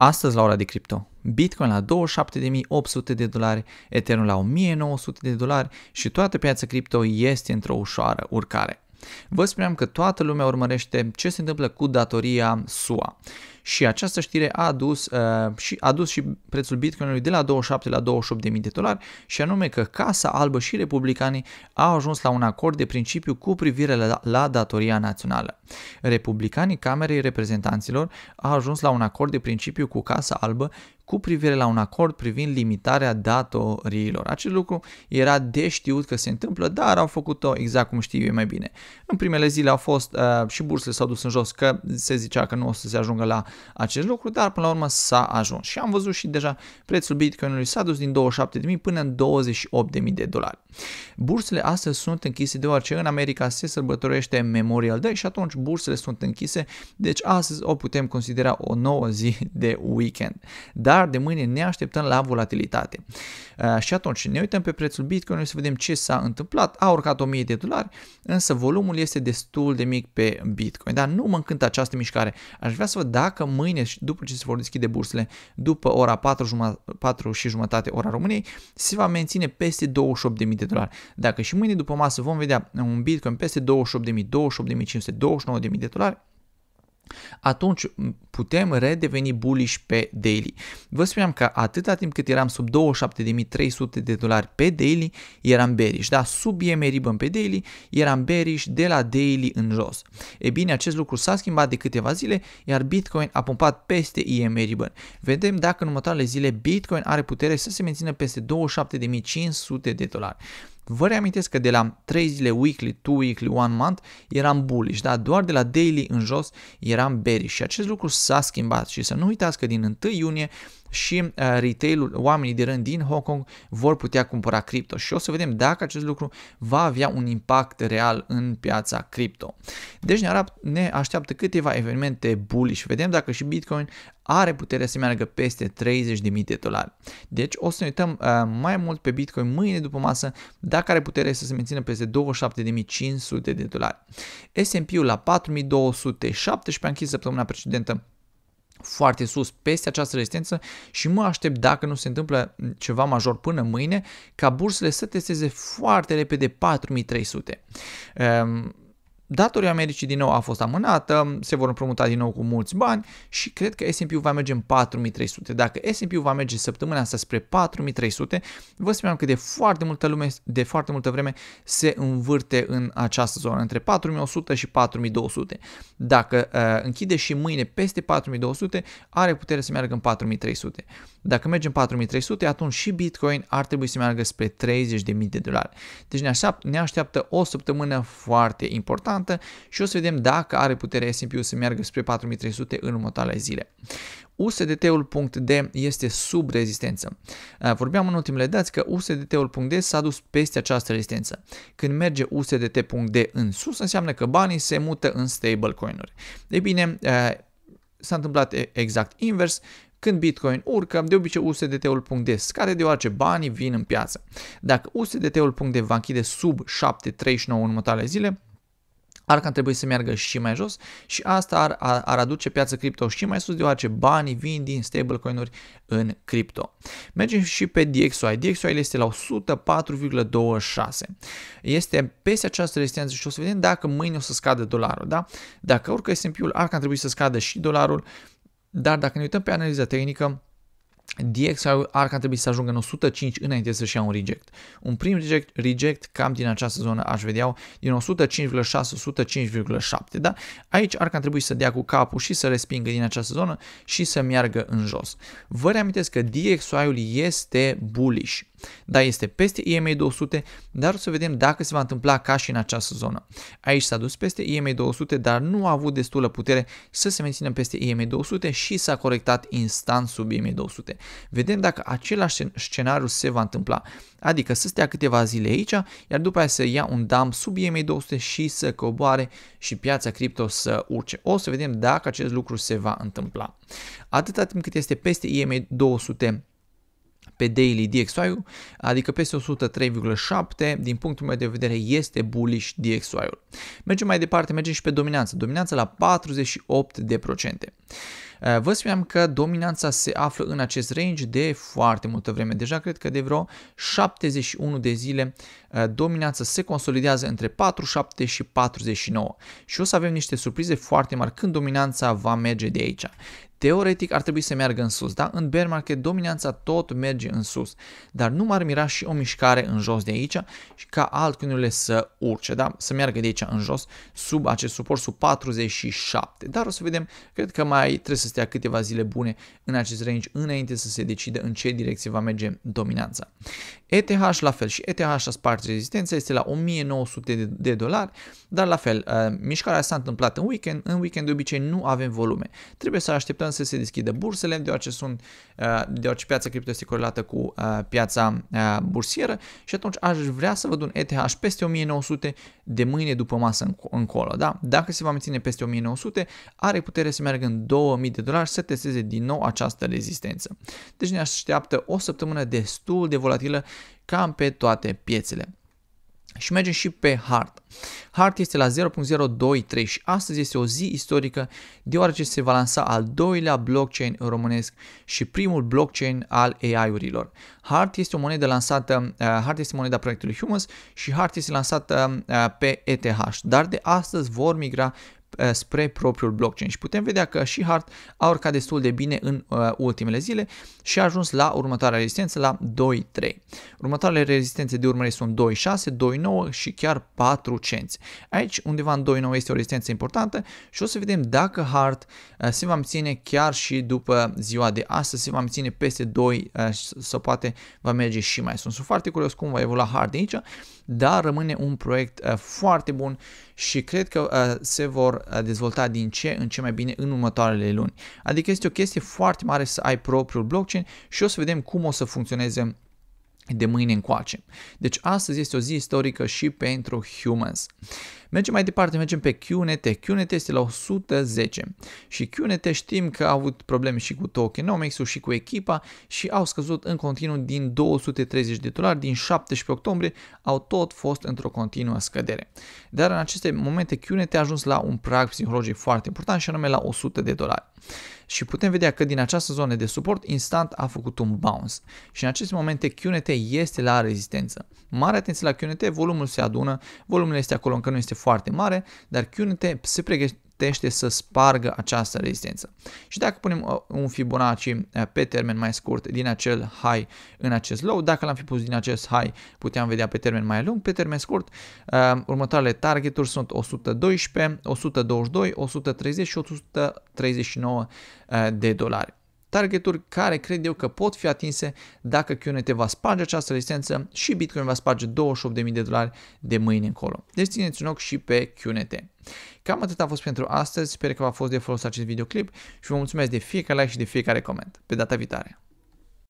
Astăzi, la ora de cripto, Bitcoin la 27.800 de dolari, Ethereum la 1.900 de dolari și toată piața cripto este într-o ușoară urcare. Vă spuneam că toată lumea urmărește ce se întâmplă cu datoria SUA. Și această știre a adus, uh, și, a adus și prețul Bitcoinului de la 27 la 28.000 de dolari și anume că Casa Albă și republicanii au ajuns la un acord de principiu cu privire la, la datoria națională. Republicanii Camerei Reprezentanților au ajuns la un acord de principiu cu Casa Albă cu privire la un acord privind limitarea datoriilor. Acest lucru era de știut că se întâmplă, dar au făcut-o exact cum știu eu mai bine. În primele zile au fost uh, și bursele s-au dus în jos că se zicea că nu o să se ajungă la acest lucru, dar până la urmă s-a ajuns. Și am văzut și deja prețul Bitcoinului s-a dus din 27.000 până în 28.000 de dolari. Bursele astăzi sunt închise deoarece în America se sărbătorește Memorial Day și atunci bursele sunt închise, deci astăzi o putem considera o nouă zi de weekend. Dar dar de mâine ne așteptăm la volatilitate. Uh, și atunci ne uităm pe prețul Bitcoin să vedem ce s-a întâmplat. A urcat 1000 de dolari, însă volumul este destul de mic pe Bitcoin. Dar nu mă încântă această mișcare. Aș vrea să văd dacă mâine, după ce se vor deschide bursele, după ora 4, 4 și jumătate ora României, se va menține peste 28.000 de dolari. Dacă și mâine după masă vom vedea un Bitcoin peste 28.000, 28.500, 29.000 de dolari, atunci putem redeveni bullish pe daily. Vă spuneam că atâta timp cât eram sub 27.300 de dolari pe daily, eram bearish, da? Sub EMA Ribbon pe daily, eram bearish de la daily în jos. E bine, acest lucru s-a schimbat de câteva zile, iar Bitcoin a pompat peste EMA Ribbon. Vedem dacă în următoarele zile Bitcoin are putere să se mențină peste 27.500 de dolari. Vă reamintesc că de la 3 zile weekly, 2 weekly, 1 month eram bullish, dar doar de la daily în jos eram bearish și acest lucru s s-a schimbat și să nu uitați că din 1 iunie și uh, retailul, oamenii de rând din Hong Kong vor putea cumpăra cripto și o să vedem dacă acest lucru va avea un impact real în piața cripto. Deci ne așteaptă câteva evenimente bullish. Vedem dacă și Bitcoin are putere să meargă peste 30.000 de dolari. Deci o să ne uităm uh, mai mult pe Bitcoin mâine după masă dacă are putere să se mențină peste 27.500 de dolari. S&P-ul la 4.217 a închis săptămâna precedentă foarte sus peste această rezistență și mă aștept dacă nu se întâmplă ceva major până mâine ca bursele să testeze foarte repede 4300. Um, Datoria Americii din nou a fost amânată, se vor împrumuta din nou cu mulți bani și cred că sp va merge în 4300. Dacă sp va merge săptămâna asta spre 4300, vă spuneam că de foarte multă lume, de foarte multă vreme se învârte în această zonă, între 4100 și 4200. Dacă uh, închide și mâine peste 4200, are putere să meargă în 4300. Dacă mergem în 4300, atunci și Bitcoin ar trebui să meargă spre 30.000 de dolari. Deci ne așteaptă, ne așteaptă o săptămână foarte importantă importantă și o să vedem dacă are puterea sp să meargă spre 4300 în următoarele zile. USDT-ul .d este sub rezistență. Eh, vorbeam în ultimele dăți că USDT-ul .d s-a dus peste această rezistență. Când merge D în sus, înseamnă că banii se mută în stablecoin-uri. Ei bine, eh, s-a întâmplat exact invers, când Bitcoin urcă, de obicei USDT-ul .d scade deoarece banii vin în piață. Dacă USDT-ul .d va închide sub 7.39 în următoarele zile, ar cam trebui să meargă și mai jos și asta ar, ar, ar aduce piața cripto și mai sus, deoarece banii vin din stablecoin-uri în cripto. Mergem și pe DXY. DXY este la 104,26. Este peste această rezistență și o să vedem dacă mâine o să scadă dolarul. Da? Dacă urcă S&P-ul, ar cam trebui să scadă și dolarul, dar dacă ne uităm pe analiza tehnică, DX ar trebui să ajungă în 105 înainte să-și ia un reject. Un prim reject, reject cam din această zonă aș vedea din 105,6-105,7, da? Aici ar trebui să dea cu capul și să respingă din această zonă și să meargă în jos. Vă reamintesc că DXY-ul este bullish. Da, este peste EMA 200, dar o să vedem dacă se va întâmpla ca și în această zonă. Aici s-a dus peste EMA 200, dar nu a avut destulă putere să se mențină peste EMA 200 și s-a corectat instant sub EMA 200. Vedem dacă același scenariu se va întâmpla, adică să stea câteva zile aici, iar după aceea să ia un dump sub EMA 200 și să coboare și piața cripto să urce. O să vedem dacă acest lucru se va întâmpla. Atâta timp cât este peste EMA 200, pe daily DXY-ul, adică peste 103,7, din punctul meu de vedere este bullish DXY-ul. Mergem mai departe, mergem și pe dominanță, dominanță la 48%. Eh, vă spuneam că dominanța se află în acest range de foarte multă vreme. Deja cred că de vreo 71 de zile eh, dominanța se consolidează între 47 și 49 și o să avem niște surprize foarte mari când dominanța va merge de aici. Teoretic ar trebui să meargă în sus, da? În bear market dominanța tot merge în sus, dar nu m-ar mira și o mișcare în jos de aici și ca altcoinurile să urce, da? Să meargă de aici în jos sub acest suport sub 47, dar o să vedem, cred că mai trebuie să stea câteva zile bune în acest range înainte să se decidă în ce direcție va merge dominanța. ETH la fel și ETH a spart rezistența, este la 1900 de, de dolari, dar la fel, uh, mișcarea s-a întâmplat în weekend, în weekend de obicei nu avem volume. Trebuie să așteptăm să se deschidă bursele, deoarece, sunt, uh, deoarece piața cripto este corelată cu uh, piața bursieră și atunci aș vrea să văd un ETH peste 1900 de mâine după masă încolo. Da? Dacă se va menține peste 1900, are putere să meargă în 2000 dolari să testeze din nou această rezistență. Deci ne așteaptă o săptămână destul de volatilă cam pe toate piețele. Și mergem și pe Hart. Hart este la 0.023 și astăzi este o zi istorică deoarece se va lansa al doilea blockchain românesc și primul blockchain al AI-urilor. Hart este o monedă lansată, Hard uh, Hart este moneda proiectului Humus și Hart este lansată uh, pe ETH, dar de astăzi vor migra Eh, spre propriul blockchain și putem vedea că și Hart a urcat destul de bine în uh, ultimele zile și a ajuns la următoarea rezistență la 2.3. Următoarele rezistențe de urmări sunt 2.6, 2.9 și chiar 4 cenți. Aici undeva în 2.9 este o rezistență importantă și o să vedem dacă Hart uh, se va menține chiar și după ziua de astăzi, se va menține peste 2 uh, sau poate va merge și mai sus. Sunt foarte curios cum va evolua Hart de aici, dar rămâne un proiect uh, foarte bun și cred că uh, se vor dezvolta din ce în ce mai bine în următoarele luni. Adică este o chestie foarte mare să ai propriul blockchain și o să vedem cum o să funcționeze de mâine încoace. Deci astăzi este o zi istorică și pentru humans. Mergem mai departe, mergem pe QNT. QNT este la 110 și QNT știm că a avut probleme și cu tokenomics-ul și cu echipa și au scăzut în continuu din 230 de dolari, din 17 octombrie au tot fost într-o continuă scădere. Dar în aceste momente QNT a ajuns la un prag psihologic foarte important și anume la 100 de dolari și putem vedea că din această zonă de suport instant a făcut un bounce și în aceste momente QNT este la rezistență. Mare atenție la QNT, volumul se adună, volumul este acolo încă nu este foarte mare, dar QNT se, pregă- putește să spargă această rezistență. Și dacă punem uh, un Fibonacci uh, pe termen mai scurt din acel high în acest low, dacă l-am fi pus din acest high, puteam vedea pe termen mai lung, pe termen scurt, uh, următoarele targeturi sunt 112, 122, 130 și 139 de dolari targeturi care cred eu că pot fi atinse dacă QNT va sparge această rezistență și Bitcoin va sparge 28.000 de dolari de mâine încolo. Deci țineți un ochi și pe QNT. Cam atât a fost pentru astăzi, sper că v-a fost de folos acest videoclip și vă mulțumesc de fiecare like și de fiecare coment. Pe data viitoare!